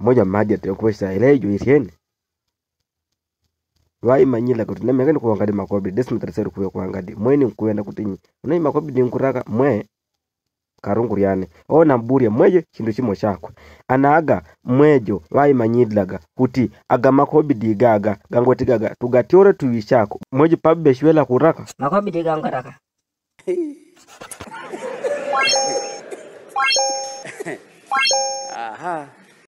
moja maji maadi atekupesa elejo irieni vaimanyila kuangadi makobi kuwangadi makobidi kuwe kuangadi mwe ni mkuwe na kutinyi unai makobi ni mkuraka mwe karungu karunguriane ona ya mweje chindu chimwe chakwe anaaga mwejo wai vaimanyidlaga kuti aga makobi di gaga gangwa gangwetigaga tugatiore tuwi shako mweje pabbe shwela kuraka makobi di makobidi gangaraka Aha.